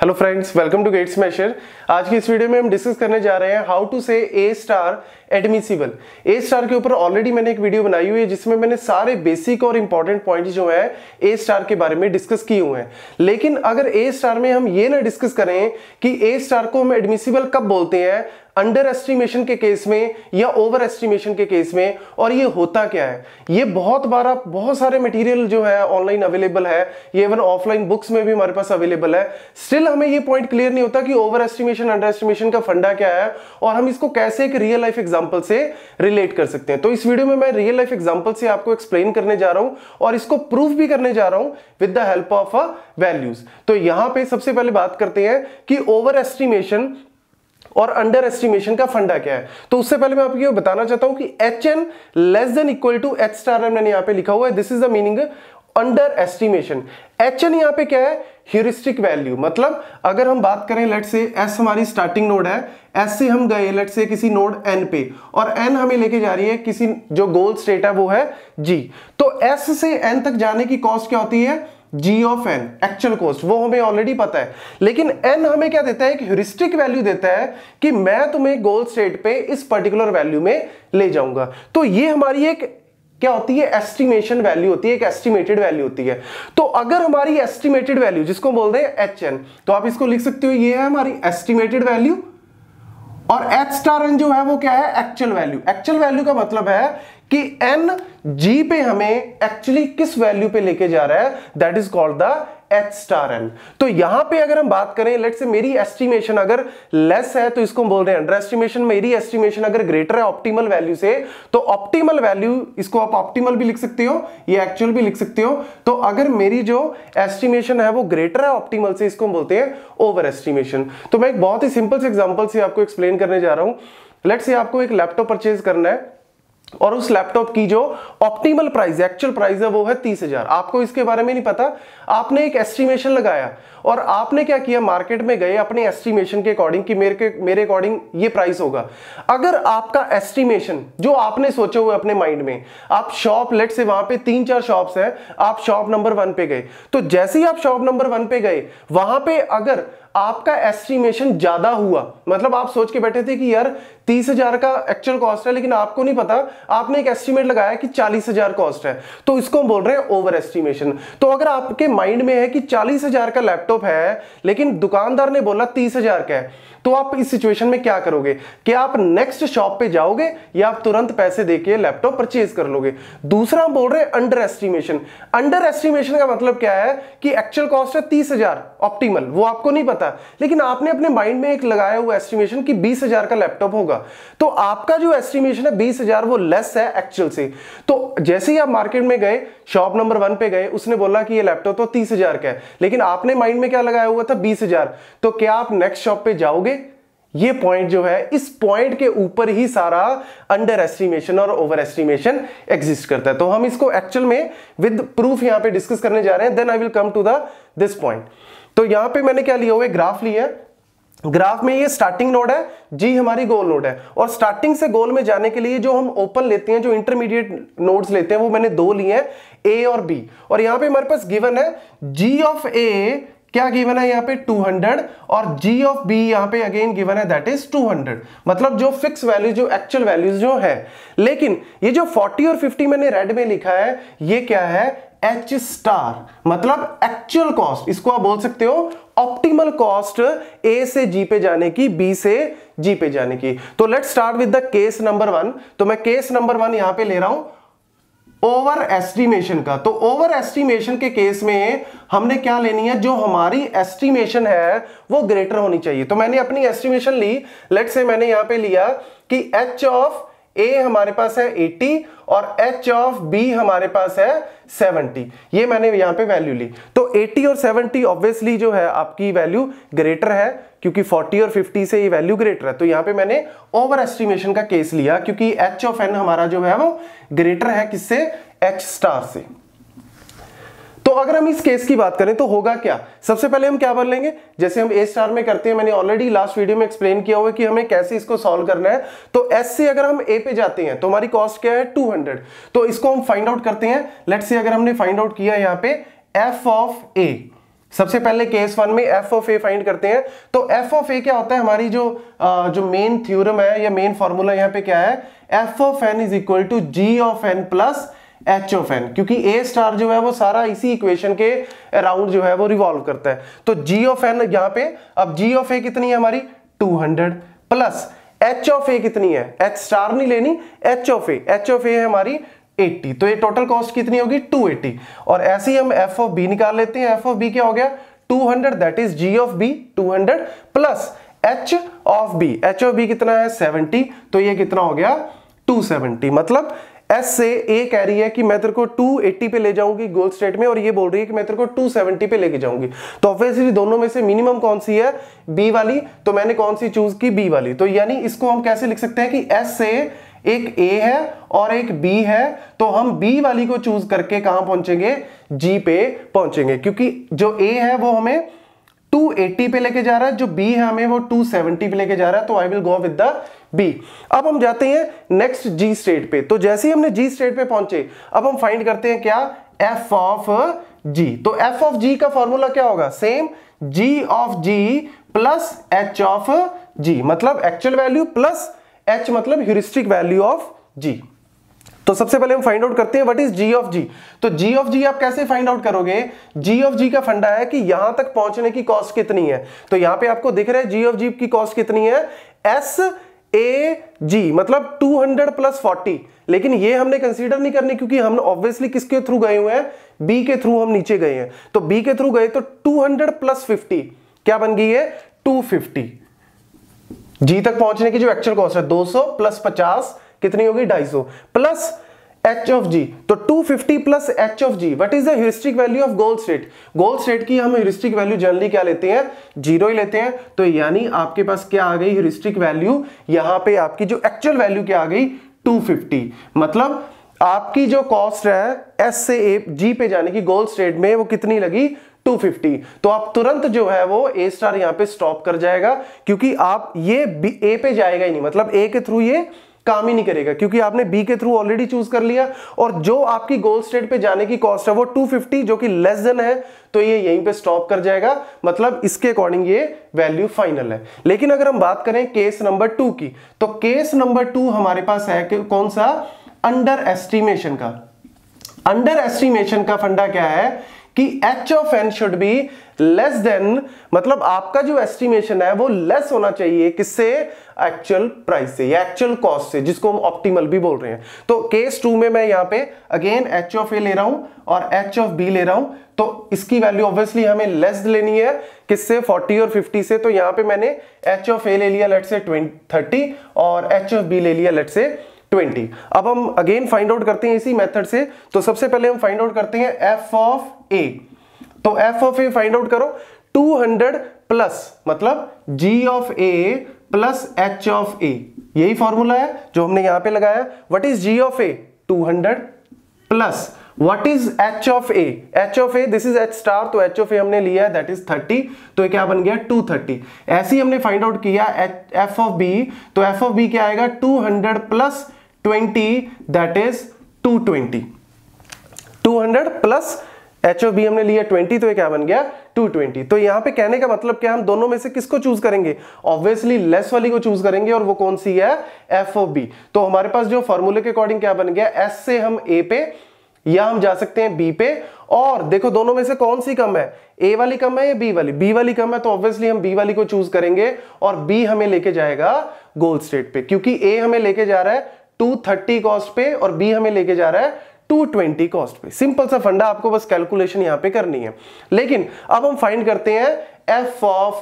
hello friends welcome to Gate Smashers आज की इस वीडियो में हम डिस्कस करने जा रहे हैं how to say A star admissible A star के ऊपर ऑलरेडी मैंने एक वीडियो बनाई हुई है जिसमें मैंने सारे बेसिक और इंपॉर्टेंट पॉइंट्स जो है ए स्टार के बारे में डिस्कस किए हुए हैं लेकिन अगर ए स्टार में हम ये ना डिस्कस करें कि ए स्टार को हम एडमिसिबल कब बोलते हैं अंडर एस्टिमेशन के केस में या ओवर एस्टिमेशन के केस में और ये होता क्या है ये बहुत बार आप बहुत सारे मटेरियल जो है ऑनलाइन अवेलेबल है ये इवन ऑफलाइन बुक्स में भी हमारे पास अवेलेबल है स्टिल हमें ये पॉइंट क्लियर नहीं होता कि ओवर एस्टिमेशन अंडर एस्टिमेशन का फंडा क्या है और हम इसको कैसे एक रियल लाइफ एग्जाम्पल से रिलेट कर सकते हैं तो इस वीडियो में मैं रियल लाइफ एग्जाम्पल से आपको एक्सप्लेन करने जा रहा हूं और इसको प्रूफ भी करने जा रहा हूं with the help of a values तो यहां पे सबसे पहले बात करते हैं कि ओवर एस्टिमेशन और अंडर एस्टिमेशन का फंडा क्या है तो उससे पहले मैं आपको बताना चाहता हूं कि H N less than equal to H star N मैंने यहां पे लिखा हुआ है this is the meaning under estimation H N यहां पे क्या है ह्यूरिस्टिक वैल्यू मतलब अगर हम बात करें लेट से एस हमारी स्टार्टिंग नोड है एस से हम गए लेट से किसी नोड एन पे और एन हमें लेके जा रही है किसी जो गोल स्टेट है वो है जी तो एस से एन तक जाने की कॉस्ट क्या होती है G of N actual cost वो हमें ऑलरेडी पता है लेकिन एन हमें क्या देता है एक ह्यूरिस्टिक वैल्यू देता है कि मैं तुम्हें गोल स्टेट पे इस पर्टिकुलर वैल्यू में ले जाऊंगा तो ये हमारी एक क्या होती है एस्टिमेशन वैल्यू होती है एक एस्टिमेटेड वैल्यू होती है तो अगर हमारी एस्टिमेटेड वैल्यू जिसको बोलते हैं एच एन तो आप इसको लिख सकते हो ये है हमारी एस्टिमेटेड वैल्यू और एच स्टार एन जो है वो क्या है एक्चुअल वैल्यू एक्चुअल वैल्यू का मतलब है कि एन जी पे हमें एक्चुअली किस वैल्यू पे लेके जा रहा है that is called the H star N तो यहां पे अगर हम बात करें लेट से मेरी एस्टिमेशन अगर लेस है तो इसको हम बोल रहे हैं अंडर एस्टिमेशन मेरी एस्टिमेशन अगर ग्रेटर है ऑप्टिमल वैल्यू से तो ऑप्टिमल वैल्यू इसको आप ऑप्टिमल भी लिख सकते हो ये एक्चुअल भी लिख सकते हो तो अगर मेरी जो एस्टिमेशन है वो ग्रेटर है ऑप्टिमल से इसको हम बोलते हैं ओवर एस्टिमेशन तो मैं एक बहुत ही सिंपल से एग्जाम्पल से आपको एक्सप्लेन करने जा रहा हूं लेट से आपको एक लैपटॉप परचेज करना है और उस लैपटॉप की जो ऑप्टिमल प्राइस एक्चुअल प्राइस है वो है तीस हजार आपको इसके बारे में नहीं पता आपने एक एस्टिमेशन लगाया और आपने क्या किया मार्केट में गए अपने एस्टिमेशन के अकॉर्डिंग कि मेरे के मेरे अकॉर्डिंग ये प्राइस होगा अगर आपका एस्टिमेशन जो आपने सोचा हुआ अपने माइंड में आप शॉप लेट से वहां पे तीन चार शॉप्स हैं आप शॉप नंबर वन पे गए तो जैसे ही आप शॉप नंबर वन पे गए वहां पे अगर आपका एस्टिमेशन ज़्यादा हुआ मतलब आप सोच के बैठे थे कि यार तीस हजार का एक्चुअल कॉस्ट है लेकिन आपको नहीं पता आपने एक एस्टिमेट लगाया कि चालीस हजार कॉस्ट है तो इसको हम बोल रहे हैं ओवर एस्टिमेशन तो अगर आपके माइंड में है कि चालीस हजार का लैपटॉप है लेकिन दुकानदार ने बोला तीस हजार का है तो आप इस सिचुएशन में क्या करोगे क्या आप नेक्स्ट शॉप पे जाओगे या आप तुरंत पैसे देके लैपटॉप परचेज कर लोगे दूसरा हम बोल रहे हैं अंडर एस्टिमेशन अंडर एस्टिमेशन का मतलब क्या है कि एक्चुअल कॉस्ट है तीस हजार ऑप्टिमल वो आपको नहीं पता आता है लेकिन आपने अपने माइंड में एक लगाया हुआ एस्टिमेशन कि बीस हजार का लैपटॉप होगा तो आपका जो एस्टिमेशन है बीस हजार वो लेस है एक्चुअल से तो जैसे ही आप मार्केट में गए शॉप नंबर वन पे गए उसने बोला कि ये लैपटॉप तो तीस का है लेकिन आपने माइंड में क्या लगाया हुआ था बीस तो क्या आप नेक्स्ट शॉप पे जाओगे ये पॉइंट जो है इस पॉइंट के ऊपर ही सारा अंडर एस्टिमेशन और ओवर एस्टिमेशन एग्जिस्ट करता है तो हम इसको एक्चुअल में विद प्रूफ यहां पे डिस्कस करने जा रहे हैं then I will come to the this point तो यहां पे मैंने क्या लिया हुआ है ग्राफ लिया है ग्राफ में ये स्टार्टिंग नोड है जी हमारी गोल नोड है और स्टार्टिंग से गोल में जाने के लिए जो हम ओपन लेते हैं जो इंटरमीडिएट नोड्स लेते हैं वो मैंने दो लिए हैं ए और बी और यहां पे हमारे पास गिवन है जी ऑफ ए क्या गिवन है यहाँ पे 200 और जी ऑफ बी यहाँ पे अगेन गिवन है दैट इज 200 मतलब जो फिक्स वैल्यू जो एक्चुअल वैल्यूज जो है लेकिन ये जो 40 और 50 मैंने रेड में लिखा है ये क्या है एच स्टार मतलब एक्चुअल कॉस्ट इसको आप बोल सकते हो ऑप्टिमल कॉस्ट ए से जी पे जाने की बी से जी पे जाने की तो let start with the case number one तो मैं केस नंबर वन यहां पे ले रहा हूं ओवर एस्टिमेशन का तो ओवर एस्टिमेशन के केस में हमने क्या लेनी है जो हमारी एस्टिमेशन है वो ग्रेटर होनी चाहिए तो मैंने अपनी एस्टिमेशन ली लेट से मैंने यहां पे लिया कि एच ऑफ ए हमारे पास है 80 और एच ऑफ बी हमारे पास है 70 ये मैंने यहाँ पे वैल्यू ली तो 80 और 70 ऑब्वियसली जो है आपकी वैल्यू ग्रेटर है क्योंकि 40 और 50 से ये वैल्यू ग्रेटर है तो यहाँ पे मैंने ओवर एस्टिमेशन का केस लिया क्योंकि एच ऑफ एन हमारा जो है वो ग्रेटर है किससे एच स्टार से तो अगर हम इस केस की बात करें तो होगा क्या सबसे पहले हम क्या कर लेंगे जैसे हम ए स्टार में करते हैं मैंने ऑलरेडी लास्ट वीडियो में एक्सप्लेन किया हुआ कि हमें कैसे इसको सॉल्व करना है तो एस से अगर हम ए पे जाते हैं तो हमारी कॉस्ट क्या है 200 तो इसको हम फाइंड आउट करते हैं लेट से अगर हमने फाइंड आउट किया यहाँ पे एफ ऑफ ए सबसे पहले केस वन में एफ ऑफ ए फाइंड करते हैं तो एफ ऑफ ए क्या होता है हमारी जो आ, जो मेन थ्योरम है या मेन फॉर्मूला यहाँ पे क्या है F of N is equal to G of N plus H of N क्योंकि ए स्टार जो है वो सारा इसी इक्वेशन के अराउंड जो है वो रिवॉल्व करता है तो जी ऑफ एन यहां पे अब जी ऑफ ए कितनी है हमारी 200 प्लस एच ऑफ ए कितनी है एच स्टार नहीं लेनी H of H of A है हमारी 80 तो ये टोटल कॉस्ट कितनी होगी 280 और ऐसे ही हम एफ ऑफ बी निकाल लेते हैं एफ ऑफ बी क्या हो गया 200 that is G of B 200 plus H of B H of B कितना है 70 तो ये कितना हो गया 270 मतलब एस से ए कह रही है कि मैं तेरे को 280 पे ले जाऊंगी गोल स्टेट में और ये बोल रही है कि मैं तेरे को 270 पे लेके जाऊंगी तो ऑब्वियसली दोनों में से मिनिमम कौन सी है बी वाली तो मैंने कौन सी चूज की बी वाली तो यानी इसको हम कैसे लिख सकते हैं कि एस से एक ए है और एक बी है तो हम बी वाली को चूज करके कहां पहुंचेंगे जी पे पहुंचेंगे क्योंकि जो ए है वो हमें 280 पे लेके जा रहा है जो बी है हमें वो 270 पे लेके जा रहा है तो I will go with the B अब हम जाते हैं नेक्स्ट जी स्टेट पे तो जैसे ही हमने जी स्टेट पे पहुंचे अब हम फाइंड करते हैं क्या एफ ऑफ जी तो एफ ऑफ जी का फॉर्मूला क्या होगा same G of G plus H of G मतलब एक्चुअल वैल्यू प्लस एच मतलब ह्यूरिस्टिक वैल्यू ऑफ जी तो सबसे पहले हम फाइंड आउट करते हैं what is G of G तो जी ऑफ जी आप कैसे फाइंड आउट करोगे जी ऑफ जी का फंडा है कि यहां तक पहुंचने की कॉस्ट कितनी है तो यहां पे आपको दिख रहा है जी ऑफ जी की कॉस्ट कितनी है एस ए जी मतलब 200 प्लस 40 लेकिन ये हमने कंसीडर नहीं करनी क्योंकि हम ऑब्वियसली किसके थ्रू गए हुए हैं बी के थ्रू हम नीचे गए हैं तो बी के थ्रू गए तो टू प्लस फिफ्टी क्या बन गई है टू जी तक पहुंचने की जो एक्चुअल कॉस्ट है दो प्लस पचास कितनी होगी ढाई सौ प्लस एच ऑफ जी तो 250 plus H of G what is the value of goal state goal state की हम ह्यूरिस्टिक वैल्यू जनरली क्या लेते हैं जीरो ही लेते हैं तो यानी आपके पास क्या आ गई ह्यूरिस्टिक वैल्यू यहां पे आपकी जो एक्चुअल वैल्यू क्या आ गई 250 मतलब आपकी जो कॉस्ट है एस से ए जी पे जाने की गोल्ड स्टेट में वो कितनी लगी 250 तो आप तुरंत जो है वो ए स्टार यहां पे स्टॉप कर जाएगा क्योंकि आप ये ए पे जाएगा ही नहीं मतलब ए के थ्रू ये काम ही नहीं करेगा क्योंकि आपने बी के थ्रू ऑलरेडी चूज कर लिया और जो आपकी गोल स्टेट पे जाने की कॉस्ट है वो 250 जो कि लेस देन है तो ये यहीं पे स्टॉप कर जाएगा मतलब इसके अकॉर्डिंग ये वैल्यू फाइनल है लेकिन अगर हम बात करें केस नंबर टू की तो केस नंबर टू हमारे पास है कि कौन सा अंडर एस्टिमेशन का अंडर एस्टिमेशन का फंडा क्या है कि H of N should be less than मतलब आपका जो एस्टिमेशन है वो लेस होना चाहिए किससे एक्चुअल प्राइस से या एक्चुअल कॉस्ट से जिसको हम ऑप्टिमल भी बोल रहे हैं तो केस टू में मैं यहां पे अगेन एच ऑफ ए ले रहा हूं और एच ऑफ बी ले रहा हूं तो इसकी वैल्यू ऑब्वियसली हमें लेस लेनी है किससे 40 और 50 से तो यहां पे मैंने एच ऑफ ए ले लिया लेट से थर्टी और एच ऑफ बी ले लिया लेट से ट्वेंटी अब हम अगेन फाइंड आउट करते हैं इसी मेथड से तो सबसे पहले हम फाइंड आउट करते हैं एफ ऑफ ए तो F of A find out करो 200 प्लस मतलब G of A plus H of A यही फॉर्मूला है जो हमने यहां पे लगाया what is G of a 200 plus what is H of A H of A this is H star तो एच ऑफ ए हमने लिया है दैट इज 30 तो ये क्या बन गया 230 ऐसे ही हमने फाइंड आउट किया एफ ऑफ बी तो एफ ऑफ बी क्या आएगा 200 plus 20 that is 220 200 plus H of B हमने लिया 20 तो ये क्या बन गया 220 तो यहां पे कहने का मतलब क्या हम दोनों में से किसको चूज करेंगे ऑब्वियसली लेस वाली को चूज करेंगे और वो कौन सी है एफ ओ बी तो हमारे पास जो फॉर्मूले के अकॉर्डिंग क्या बन गया एस से हम ए पे या हम जा सकते हैं बी पे और देखो दोनों में से कौन सी कम है ए वाली कम है या बी वाली बी वाली कम है तो ऑब्वियसली हम बी वाली को चूज करेंगे और बी हमें लेके जाएगा गोल स्टेट पे क्योंकि ए हमें लेके जा रहा है टू थर्टी कॉस्ट पे और बी हमें लेके जा रहा है 220 कॉस्ट पे सिंपल सा फंडा आपको बस कैलकुलेशन यहां पे करनी है लेकिन अब हम फाइंड करते हैं F of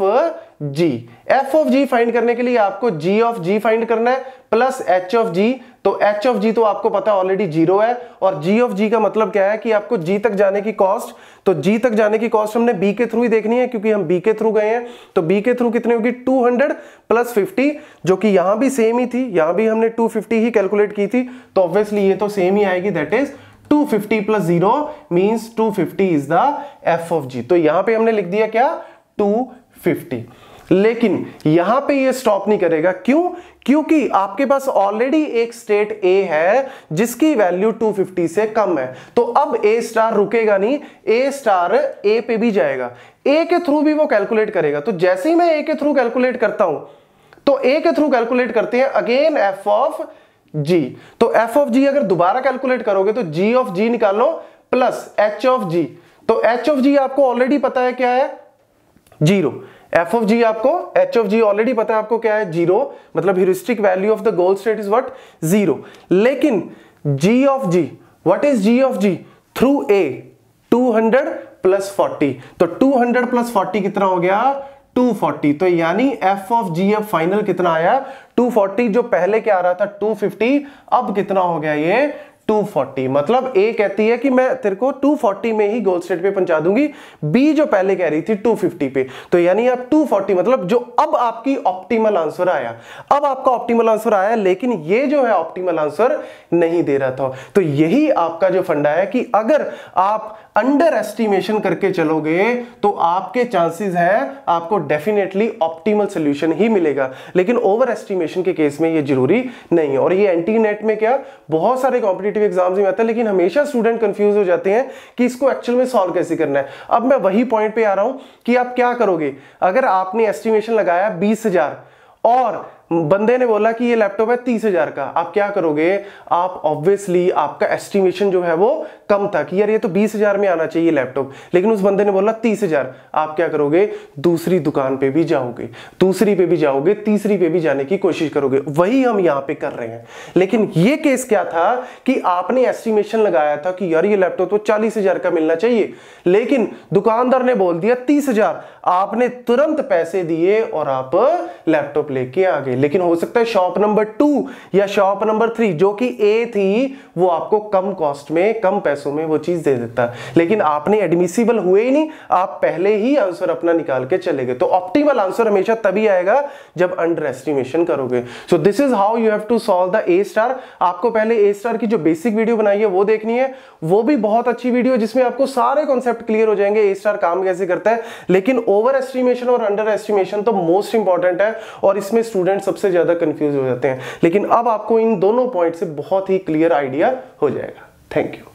G F of G find करने के लिए आपको जी ऑफ जी फाइंड करना है प्लस एच ऑफ जी तो एच ऑफ जी तो आपको पता ऑलरेडी जीरो है और जी ऑफ जी का मतलब क्या है कि आपको जी तक जाने की कॉस्ट तो जी तक जाने की कॉस्ट हमने बी के थ्रू ही देखनी है क्योंकि हम बी के थ्रू गए हैं तो बी के थ्रू कितनी होगी 200 प्लस 50 जो कि यहां भी सेम ही थी यहां भी हमने 250 ही कैलकुलेट की थी तो ऑब्वियसली ये तो सेम ही आएगी that is 250 plus zero means 250 is the F of G तो यहां पर हमने लिख दिया क्या टू लेकिन यहां पे ये स्टॉप नहीं करेगा क्यों क्योंकि आपके पास ऑलरेडी एक स्टेट ए है जिसकी वैल्यू 250 से कम है तो अब ए स्टार रुकेगा नहीं ए स्टार ए पे भी जाएगा ए के थ्रू भी वो कैलकुलेट करेगा तो जैसे ही मैं ए के थ्रू कैलकुलेट करता हूं तो ए के थ्रू कैलकुलेट करते हैं अगेन एफ ऑफ जी तो एफ ऑफ जी अगर दोबारा कैलकुलेट करोगे तो जी ऑफ जी निकालो प्लस एच ऑफ जी तो एच ऑफ जी आपको ऑलरेडी पता है क्या है जीरो एफ ऑफ जी आपको एच ऑफ जी ऑलरेडी पता है आपको क्या है जीरो मतलब heuristic value of the goal state is what zero लेकिन G of G what is G of G through A 200 plus 40 तो 200 प्लस 40 कितना हो गया 240 तो यानी F of G F final कितना आया 240 जो पहले क्या आ रहा था 250 अब कितना हो गया ये 240 मतलब ए कहती है कि मैं तेरे को 240 में ही गोल स्टेट पे पहुंचा दूंगी बी जो पहले कह रही थी 250 पे तो यानी आप 240 मतलब जो अब आपकी ऑप्टिमल आंसर आया अब आपका ऑप्टिमल आंसर आया लेकिन ये जो है ऑप्टिमल आंसर नहीं दे रहा था तो यही आपका जो फंडा है कि अगर आप अंडर एस्टिमेशन करके चलोगे तो आपके चांसेस है आपको डेफिनेटली ऑप्टीमल सोल्यूशन ही मिलेगा लेकिन ओवर एस्टिमेशन के केस में यह जरूरी नहीं है और ये एंटी नेट में क्या बहुत सारे कॉम्पिटेटिव कॉम्पिटेटिव एग्जाम्स में आता है लेकिन हमेशा स्टूडेंट कंफ्यूज हो जाते हैं कि इसको एक्चुअल में सॉल्व कैसे करना है अब मैं वही पॉइंट पे आ रहा हूं कि आप क्या करोगे अगर आपने एस्टिमेशन लगाया बीस और बंदे ने बोला कि ये लैपटॉप है तीस हजार का आप क्या करोगे आप ऑब्वियसली आपका एस्टिमेशन जो है वो कम था कि यार ये तो बीस हजार में आना चाहिए लैपटॉप लेकिन उस बंदे ने बोला तीस हजार आप क्या करोगे दूसरी दुकान पे भी जाओगे दूसरी पे भी जाओगे तीसरी पे भी जाने की कोशिश करोगे वही हम यहां पर कर रहे हैं लेकिन ये केस क्या था कि आपने एस्टिमेशन लगाया था कि यार ये लैपटॉप तो चालीस का मिलना चाहिए लेकिन दुकानदार ने बोल दिया तीस आपने तुरंत पैसे दिए और आप लैपटॉप लेके आ गए लेकिन हो सकता है शॉप नंबर टू या शॉप नंबर थ्री जो कि ए थी वो आपको कम कॉस्ट में कम पैसों में वो चीज़ दे देता लेकिन आपने एडमिसिबल हुए ही नहीं आप पहले ही आंसर अपना निकाल के चले गए तो ऑप्टिमल आंसर हमेशा तभी आएगा जब अंडर एस्टिमेशन करोगे so this is how you have to solve the A star आपको पहले ए स्टार की जो बेसिक वीडियो बनाई है वो देखनी है वो भी बहुत अच्छी वीडियो जिसमें आपको सारे कॉन्सेप्ट क्लियर हो जाएंगे ए स्टार काम कैसे करता है लेकिन ओवर एस्टिमेशन और अंडर एस्टिमेशन तो मोस्ट इंपॉर्टेंट है और इसमें स्टूडेंट स्टूडेंट सबसे ज़्यादा कंफ्यूज हो जाते हैं लेकिन अब आपको इन दोनों पॉइंट से बहुत ही क्लियर आइडिया हो जाएगा थैंक यू